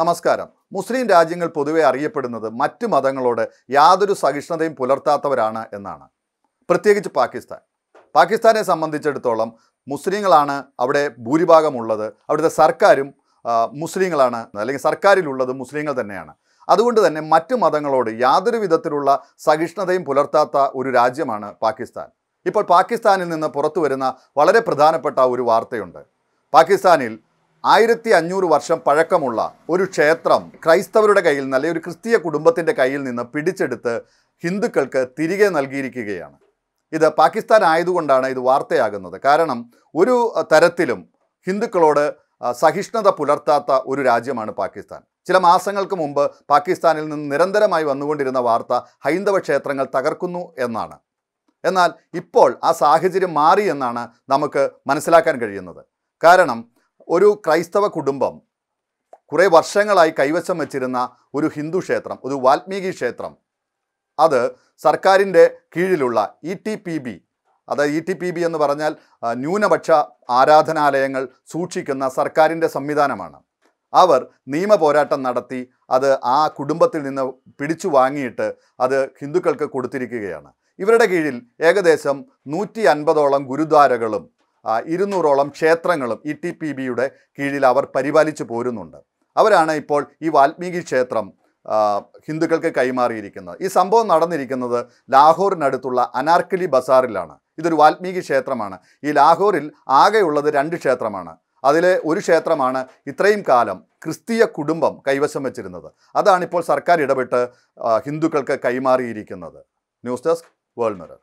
നമസ്കാരം മുസ്ലിം രാജ്യങ്ങൾ പൊതുവെ അറിയപ്പെടുന്നത് മറ്റ് മതങ്ങളോട് യാതൊരു സഹിഷ്ണുതയും പുലർത്താത്തവരാണ് എന്നാണ് പ്രത്യേകിച്ച് പാകിസ്ഥാൻ പാകിസ്ഥാനെ സംബന്ധിച്ചിടത്തോളം മുസ്ലിങ്ങളാണ് അവിടെ ഭൂരിഭാഗമുള്ളത് അവിടുത്തെ സർക്കാരും മുസ്ലിങ്ങളാണ് അല്ലെങ്കിൽ സർക്കാരിലുള്ളത് മുസ്ലിങ്ങൾ തന്നെയാണ് അതുകൊണ്ട് തന്നെ മറ്റു മതങ്ങളോട് യാതൊരു വിധത്തിലുള്ള സഹിഷ്ണുതയും പുലർത്താത്ത ഒരു രാജ്യമാണ് പാകിസ്ഥാൻ ഇപ്പോൾ പാകിസ്ഥാനിൽ നിന്ന് പുറത്തു വരുന്ന വളരെ പ്രധാനപ്പെട്ട ഒരു വാർത്തയുണ്ട് പാകിസ്ഥാനിൽ ആയിരത്തി അഞ്ഞൂറ് വർഷം പഴക്കമുള്ള ഒരു ക്ഷേത്രം ക്രൈസ്തവരുടെ കയ്യിൽ നിന്ന് അല്ലെങ്കിൽ ഒരു ക്രിസ്തീയ കുടുംബത്തിൻ്റെ കയ്യിൽ നിന്ന് പിടിച്ചെടുത്ത് ഹിന്ദുക്കൾക്ക് തിരികെ നൽകിയിരിക്കുകയാണ് ഇത് പാകിസ്ഥാൻ ആയതുകൊണ്ടാണ് ഇത് വാർത്തയാകുന്നത് കാരണം ഒരു തരത്തിലും ഹിന്ദുക്കളോട് സഹിഷ്ണുത പുലർത്താത്ത ഒരു രാജ്യമാണ് പാകിസ്ഥാൻ ചില മാസങ്ങൾക്ക് മുമ്പ് പാകിസ്ഥാനിൽ നിന്ന് നിരന്തരമായി വന്നുകൊണ്ടിരുന്ന വാർത്ത ഹൈന്ദവ ക്ഷേത്രങ്ങൾ തകർക്കുന്നു എന്നാണ് എന്നാൽ ഇപ്പോൾ ആ സാഹചര്യം മാറി എന്നാണ് നമുക്ക് മനസ്സിലാക്കാൻ കഴിയുന്നത് കാരണം ഒരു ക്രൈസ്തവ കുടുംബം കുറേ വർഷങ്ങളായി കൈവശം വച്ചിരുന്ന ഒരു ഹിന്ദു ക്ഷേത്രം ഒരു വാൽമീകി ക്ഷേത്രം അത് സർക്കാരിൻ്റെ കീഴിലുള്ള ഇ ടി പി ബി അതായത് ഇ ടി പി ബി എന്ന് പറഞ്ഞാൽ ന്യൂനപക്ഷ ആരാധനാലയങ്ങൾ സൂക്ഷിക്കുന്ന സർക്കാരിൻ്റെ സംവിധാനമാണ് അവർ നിയമ പോരാട്ടം നടത്തി അത് ആ കുടുംബത്തിൽ നിന്ന് പിടിച്ചു വാങ്ങിയിട്ട് അത് ഹിന്ദുക്കൾക്ക് കൊടുത്തിരിക്കുകയാണ് ഇവരുടെ കീഴിൽ ഏകദേശം നൂറ്റി അൻപതോളം ഗുരുദ്വാരകളും ഇരുന്നൂറോളം ക്ഷേത്രങ്ങളും ഇ ടി പി ബിയുടെ കീഴിൽ അവർ പരിപാലിച്ചു പോരുന്നുണ്ട് അവരാണ് ഇപ്പോൾ ഈ വാൽമീകി ക്ഷേത്രം ഹിന്ദുക്കൾക്ക് കൈമാറിയിരിക്കുന്നത് ഈ സംഭവം നടന്നിരിക്കുന്നത് ലാഹോറിനടുത്തുള്ള അനാർക്കലി ബസാറിലാണ് ഇതൊരു വാൽമീകി ക്ഷേത്രമാണ് ഈ ലാഹോറിൽ ആകെയുള്ളത് രണ്ട് ക്ഷേത്രമാണ് അതിലെ ഒരു ക്ഷേത്രമാണ് ഇത്രയും കാലം ക്രിസ്തീയ കുടുംബം കൈവശം വെച്ചിരുന്നത് അതാണിപ്പോൾ സർക്കാർ ഇടപെട്ട് ഹിന്ദുക്കൾക്ക് കൈമാറിയിരിക്കുന്നത് ന്യൂസ് ഡെസ്ക് വേൾഡ് മിറർ